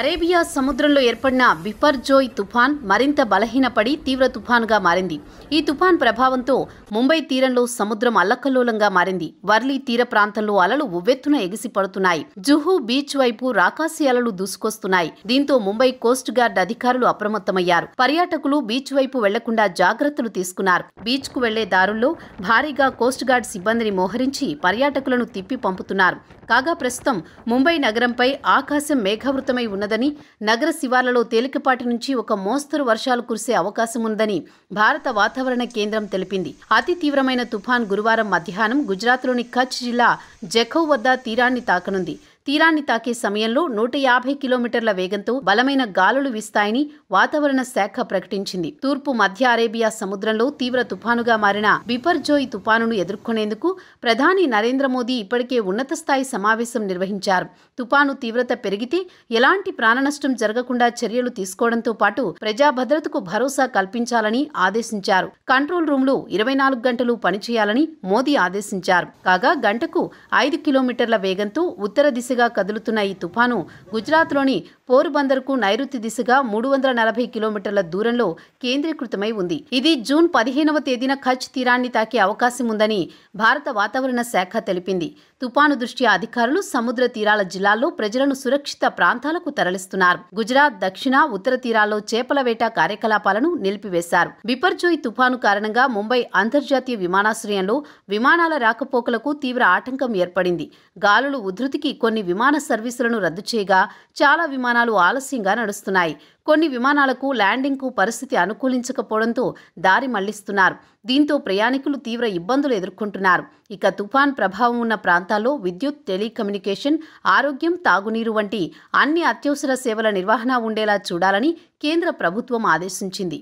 Arabia సముద్రంలో ఏర్పడిన బిపర్జోయ్ తుఫాన్ మరింత బలహీనపడి తీవ్ర తుఫాన్గా మారింది ఈ తుఫాన్ ప్రభావంతో ముంబై తీరంలో సముద్రం అల్లకల్లోలంగా మారింది వర్లీ తీర ప్రాంతంలో అలలు ఉవ్వెత్తున ఎగిసి పడుతున్నాయి జుహు బీచ్ వైపు రాకాసి అలలు దూసుకొస్తున్నాయి దీంతో ముంబై కోస్ట్ గార్డ్ అధికారులు అప్రమత్తమయ్యారు పర్యాటకులు బీచ్ వైపు వెళ్లకుండా జాగ్రత్తలు తీసుకున్నారు బీచ్ కు వెళ్లే దారుల్లో భారీగా కోస్ట్ గార్డ్ సిబ్బందిని మోహరించి పర్యాటకులను తిప్పి పంపుతున్నారు కాగా ప్రస్తుతం ముంబై నగరంపై ఆకాశం మేఘావృతమై ఉన్న ఉన్నదని నగర శివార్లలో తేలికపాటి నుంచి ఒక మోస్తరు వర్షాలు కురిసే అవకాశం ఉందని భారత వాతావరణ కేంద్రం తెలిపింది అతి తీవ్రమైన తుఫాన్ గురువారం మధ్యాహ్నం గుజరాత్లోని కచ్ జిల్లా జఖౌ వద్ద తీరాన్ని తాకనుంది తీరాన్ని తాకే సమయంలో నూట యాభై కిలోమీటర్ల వేగంతో బలమైన గాలులు వీస్తాయని వాతావరణ శాఖ ప్రకటించింది తూర్పు మధ్య అరేబియా సముద్రంలో తీవ్ర తుఫానుగా మారిన బిపర్జోయ్ తుఫానును ఎదుర్కొనేందుకు ప్రధాని నరేంద్ర మోదీ ఇప్పటికే ఉన్నత స్థాయి సమావేశం నిర్వహించారు తుపాను తీవ్రత పెరిగితే ఎలాంటి ప్రాణనష్టం జరగకుండా చర్యలు తీసుకోవడంతో పాటు ప్రజా భద్రతకు భరోసా కల్పించాలని ఆదేశించారు కంట్రోల్ రూమ్ లో ఇరవై నాలుగు గంటలు పనిచేయాలని మోదీ ఆదేశించారు కాగా గంటకు ఐదు కిలోమీటర్ల వేగంతో ఉత్తర దిశ దిశగా కదులుతున్న ఈ తుఫాను గుజరాత్లోని పోర్బందర్కు నైరుతి దిశగా మూడు వందల నలభై కిలోమీటర్ల దూరంలో కేంద్రీకృతమై ఉంది ఇది జూన్ పదిహేనవ తేదీన కచ్ తీరాన్ని తాకే అవకాశం ఉందని భారత వాతావరణ శాఖ తెలిపింది తుపాను దృష్ట్యా అధికారులు సముద్ర తీరాల జిల్లాల్లో ప్రజలను సురక్షిత ప్రాంతాలకు తరలిస్తున్నారు గుజరాత్ దక్షిణ ఉత్తర తీరాల్లో చేపల వేట కార్యకలాపాలను నిలిపివేశారు బిపర్జోయ్ తుపాను కారణంగా ముంబై అంతర్జాతీయ విమానాశ్రయంలో విమానాల రాకపోకలకు తీవ్ర ఆటంకం ఏర్పడింది గాలులు ఉధృతికి కొన్ని విమాన సర్వీసులను రద్దు చేయగా చాలా విమానాలు ఆలస్యంగా నడుస్తున్నాయి కొన్ని విమానాలకు ల్యాండింగ్కు పరిస్థితి అనుకూలించకపోవడంతో దారి మళ్లిస్తున్నారు దీంతో ప్రయాణికులు తీవ్ర ఇబ్బందులు ఎదుర్కొంటున్నారు ఇక తుఫాన్ ప్రభావం ఉన్న ప్రాంతాల్లో విద్యుత్ టెలికమ్యూనికేషన్ ఆరోగ్యం తాగునీరు వంటి అన్ని అత్యవసర సేవల నిర్వహణ ఉండేలా చూడాలని కేంద్ర ప్రభుత్వం ఆదేశించింది